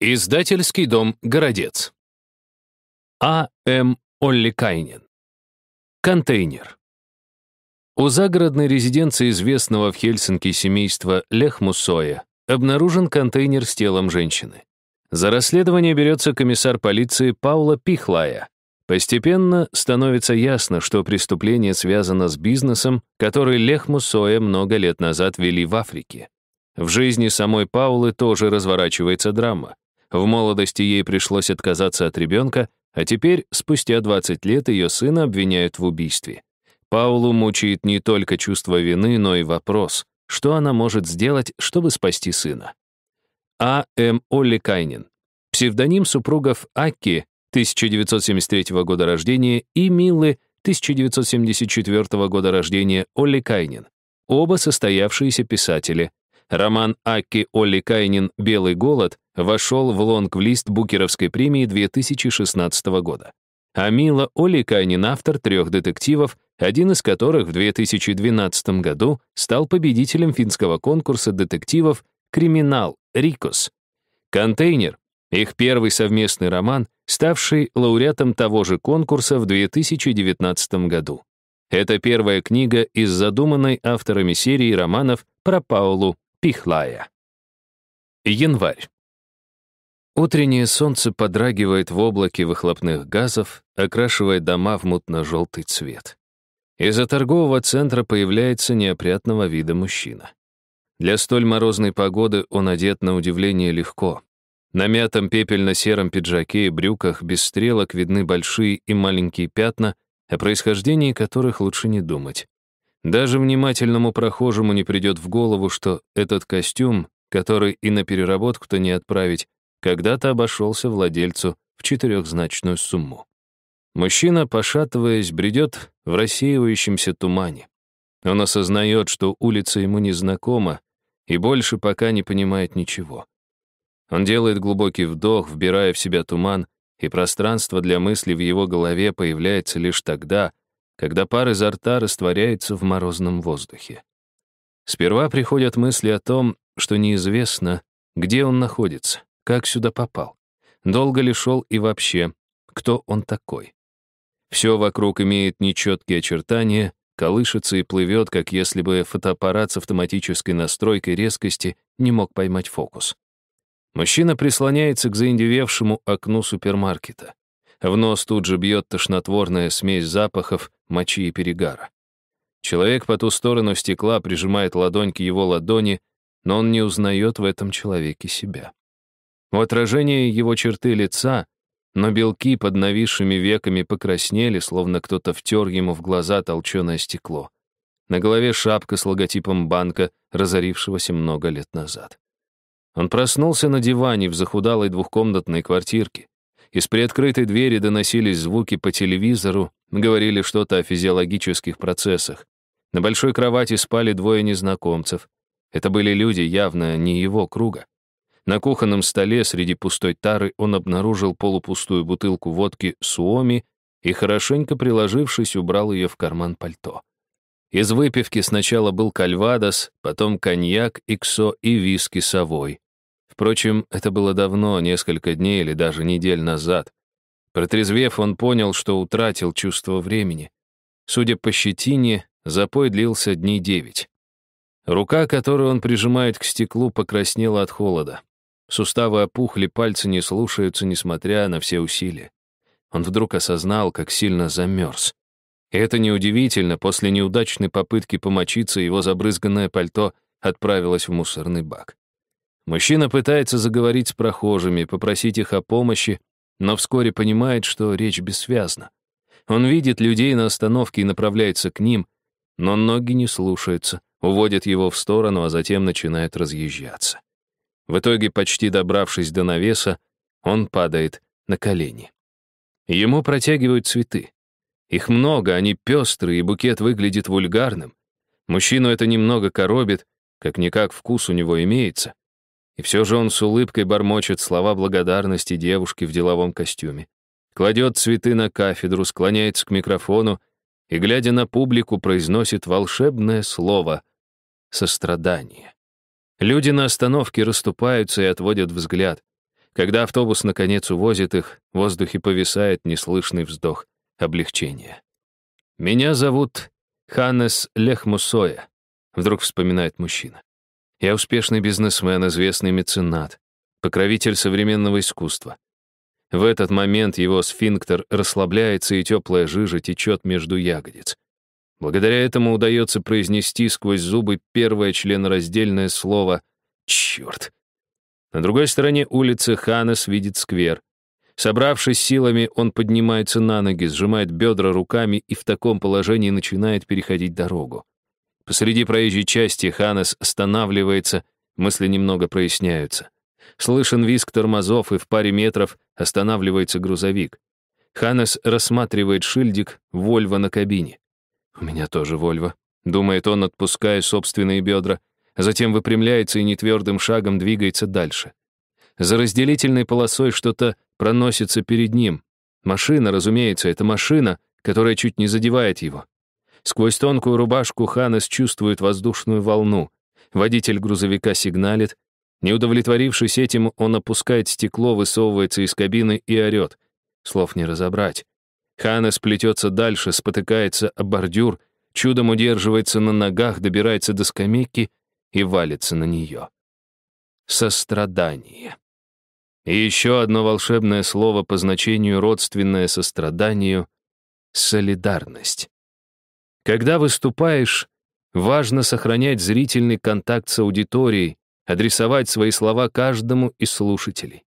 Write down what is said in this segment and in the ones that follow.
Издательский дом «Городец». А. М. Олликайнин. Контейнер. У загородной резиденции известного в Хельсинки семейства Лехмусоя обнаружен контейнер с телом женщины. За расследование берется комиссар полиции Паула Пихлая. Постепенно становится ясно, что преступление связано с бизнесом, который Лехмусоя много лет назад вели в Африке. В жизни самой Паулы тоже разворачивается драма. В молодости ей пришлось отказаться от ребенка, а теперь, спустя 20 лет, ее сына обвиняют в убийстве. Паулу мучает не только чувство вины, но и вопрос, что она может сделать, чтобы спасти сына. А. М. Олли Кайнин. Псевдоним супругов Аки, 1973 года рождения, и Милы, 1974 года рождения, Олли Кайнин. Оба состоявшиеся писатели. Роман Аки Олли Кайнин «Белый голод» вошел в лонг-лист Букеровской премии 2016 года. А Мила Оликанин автор трех детективов, один из которых в 2012 году стал победителем финского конкурса детективов «Криминал. Рикос». «Контейнер» — их первый совместный роман, ставший лауреатом того же конкурса в 2019 году. Это первая книга из задуманной авторами серии романов про Паулу Пихлая. Январь. Утреннее солнце подрагивает в облаке выхлопных газов, окрашивая дома в мутно-желтый цвет. Из-за торгового центра появляется неопрятного вида мужчина. Для столь морозной погоды он одет на удивление легко. На мятом пепельно-сером пиджаке и брюках без стрелок видны большие и маленькие пятна, о происхождении которых лучше не думать. Даже внимательному прохожему не придет в голову, что этот костюм, который и на переработку-то не отправить, когда-то обошелся владельцу в четырехзначную сумму. Мужчина, пошатываясь, бредет в рассеивающемся тумане. Он осознает, что улица ему незнакома, и больше пока не понимает ничего. Он делает глубокий вдох, вбирая в себя туман, и пространство для мысли в его голове появляется лишь тогда, когда пар изо рта растворяется в морозном воздухе. Сперва приходят мысли о том, что неизвестно, где он находится. Как сюда попал? Долго ли шел и вообще? Кто он такой? Все вокруг имеет нечеткие очертания, колышется и плывет, как если бы фотоаппарат с автоматической настройкой резкости не мог поймать фокус. Мужчина прислоняется к заиндевевшему окну супермаркета. В нос тут же бьет тошнотворная смесь запахов, мочи и перегара. Человек по ту сторону стекла прижимает ладонь к его ладони, но он не узнает в этом человеке себя. У отражения его черты лица, но белки под нависшими веками покраснели, словно кто-то втер ему в глаза толченое стекло. На голове шапка с логотипом банка, разорившегося много лет назад. Он проснулся на диване в захудалой двухкомнатной квартирке. Из приоткрытой двери доносились звуки по телевизору, говорили что-то о физиологических процессах. На большой кровати спали двое незнакомцев. Это были люди явно не его круга. На кухонном столе среди пустой тары он обнаружил полупустую бутылку водки «Суоми» и, хорошенько приложившись, убрал ее в карман пальто. Из выпивки сначала был кальвадос, потом коньяк, иксо и виски совой. Впрочем, это было давно, несколько дней или даже недель назад. Протрезвев, он понял, что утратил чувство времени. Судя по щетине, запой длился дней девять. Рука, которую он прижимает к стеклу, покраснела от холода. Суставы опухли, пальцы не слушаются, несмотря на все усилия. Он вдруг осознал, как сильно замерз. И это неудивительно, после неудачной попытки помочиться его забрызганное пальто отправилось в мусорный бак. Мужчина пытается заговорить с прохожими, попросить их о помощи, но вскоре понимает, что речь бессвязна. Он видит людей на остановке и направляется к ним, но ноги не слушаются, уводят его в сторону, а затем начинают разъезжаться. В итоге, почти добравшись до навеса, он падает на колени. Ему протягивают цветы. Их много, они пестрые, и букет выглядит вульгарным. Мужчину это немного коробит, как-никак вкус у него имеется. И все же он с улыбкой бормочет слова благодарности девушке в деловом костюме. Кладет цветы на кафедру, склоняется к микрофону и, глядя на публику, произносит волшебное слово — сострадание. Люди на остановке расступаются и отводят взгляд. Когда автобус наконец увозит их, в воздухе повисает неслышный вздох облегчения. «Меня зовут Ханнес Лехмусоя», — вдруг вспоминает мужчина. «Я успешный бизнесмен, известный меценат, покровитель современного искусства. В этот момент его сфинктер расслабляется, и теплая жижа течет между ягодиц. Благодаря этому удается произнести сквозь зубы первое членораздельное слово «Черт!». На другой стороне улицы Ханес видит сквер. Собравшись силами, он поднимается на ноги, сжимает бедра руками и в таком положении начинает переходить дорогу. Посреди проезжей части Ханес останавливается, мысли немного проясняются. Слышен визг тормозов, и в паре метров останавливается грузовик. Ханес рассматривает шильдик «Вольво» на кабине. «У меня тоже Вольво», — думает он, отпуская собственные бедра, затем выпрямляется и нетвердым шагом двигается дальше. За разделительной полосой что-то проносится перед ним. Машина, разумеется, это машина, которая чуть не задевает его. Сквозь тонкую рубашку Ханес чувствует воздушную волну. Водитель грузовика сигналит. Не удовлетворившись этим, он опускает стекло, высовывается из кабины и орёт. Слов не разобрать. Ханес плетется дальше, спотыкается о бордюр, чудом удерживается на ногах, добирается до скамейки и валится на нее. Сострадание. И еще одно волшебное слово по значению родственное состраданию — солидарность. Когда выступаешь, важно сохранять зрительный контакт с аудиторией, адресовать свои слова каждому из слушателей.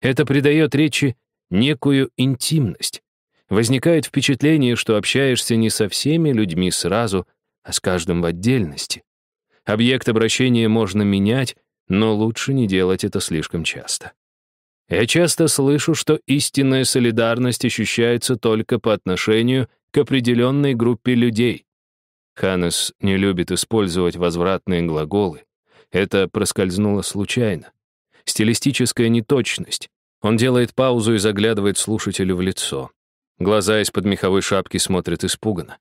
Это придает речи некую интимность, Возникает впечатление, что общаешься не со всеми людьми сразу, а с каждым в отдельности. Объект обращения можно менять, но лучше не делать это слишком часто. Я часто слышу, что истинная солидарность ощущается только по отношению к определенной группе людей. Ханес не любит использовать возвратные глаголы. Это проскользнуло случайно. Стилистическая неточность. Он делает паузу и заглядывает слушателю в лицо. Глаза из-под меховой шапки смотрят испуганно.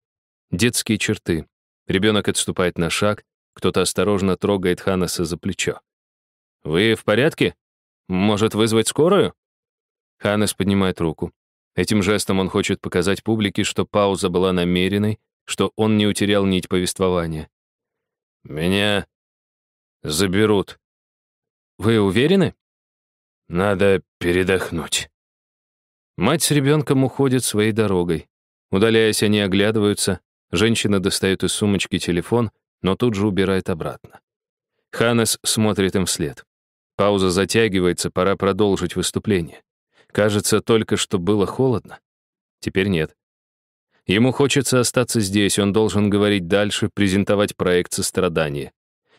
Детские черты. Ребенок отступает на шаг, кто-то осторожно трогает Ханаса за плечо. «Вы в порядке? Может, вызвать скорую?» Ханес поднимает руку. Этим жестом он хочет показать публике, что пауза была намеренной, что он не утерял нить повествования. «Меня заберут». «Вы уверены?» «Надо передохнуть». Мать с ребенком уходит своей дорогой. Удаляясь, они оглядываются. Женщина достает из сумочки телефон, но тут же убирает обратно. Ханес смотрит им вслед. Пауза затягивается, пора продолжить выступление. Кажется, только что было холодно. Теперь нет. Ему хочется остаться здесь, он должен говорить дальше, презентовать проект сострадания,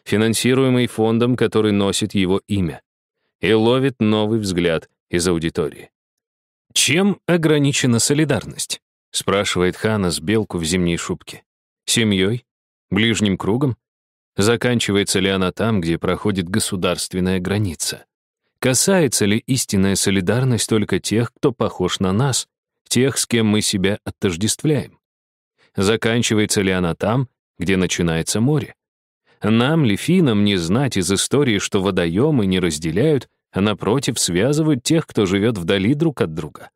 финансируемый фондом, который носит его имя, и ловит новый взгляд из аудитории. «Чем ограничена солидарность?» — спрашивает Хана с белку в зимней шубке. «Семьей? Ближним кругом? Заканчивается ли она там, где проходит государственная граница? Касается ли истинная солидарность только тех, кто похож на нас, тех, с кем мы себя отождествляем? Заканчивается ли она там, где начинается море? Нам ли, финам, не знать из истории, что водоемы не разделяют, а напротив связывают тех, кто живет вдали друг от друга.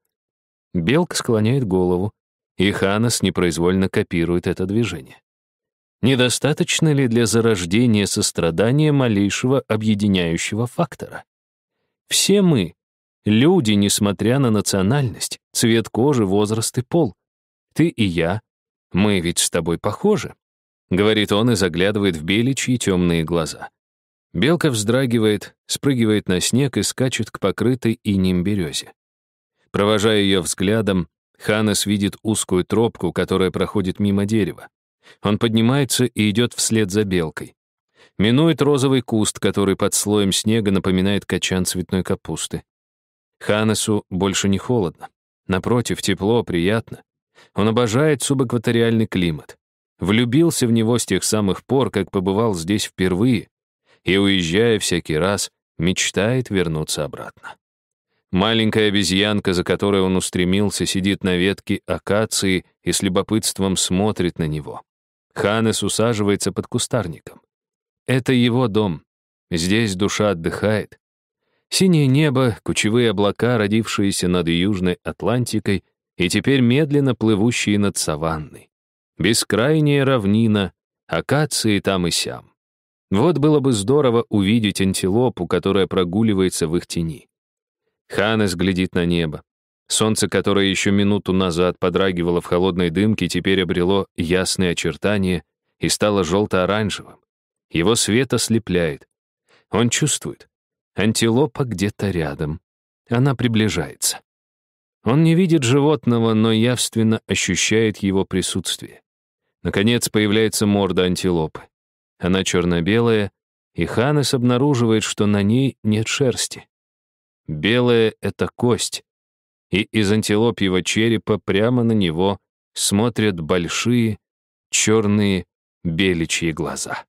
Белка склоняет голову, и Ханас непроизвольно копирует это движение. Недостаточно ли для зарождения сострадания малейшего объединяющего фактора? Все мы — люди, несмотря на национальность, цвет кожи, возраст и пол. Ты и я. Мы ведь с тобой похожи, — говорит он и заглядывает в беличьи темные глаза. Белка вздрагивает, спрыгивает на снег и скачет к покрытой инем березе. Провожая ее взглядом, Ханес видит узкую тропку, которая проходит мимо дерева. Он поднимается и идет вслед за белкой. Минует розовый куст, который под слоем снега напоминает качан цветной капусты. Ханесу больше не холодно. Напротив, тепло, приятно. Он обожает субэкваториальный климат. Влюбился в него с тех самых пор, как побывал здесь впервые, и, уезжая всякий раз, мечтает вернуться обратно. Маленькая обезьянка, за которой он устремился, сидит на ветке акации и с любопытством смотрит на него. Ханес усаживается под кустарником. Это его дом. Здесь душа отдыхает. Синее небо, кучевые облака, родившиеся над Южной Атлантикой и теперь медленно плывущие над саванной. Бескрайняя равнина, акации там и сям. Вот было бы здорово увидеть антилопу, которая прогуливается в их тени. Ханес глядит на небо. Солнце, которое еще минуту назад подрагивало в холодной дымке, теперь обрело ясные очертания и стало желто-оранжевым. Его свет ослепляет. Он чувствует. Антилопа где-то рядом. Она приближается. Он не видит животного, но явственно ощущает его присутствие. Наконец появляется морда антилопы. Она черно-белая, и Ханес обнаруживает, что на ней нет шерсти. Белая — это кость, и из антилопьего черепа прямо на него смотрят большие, черные, беличьи глаза.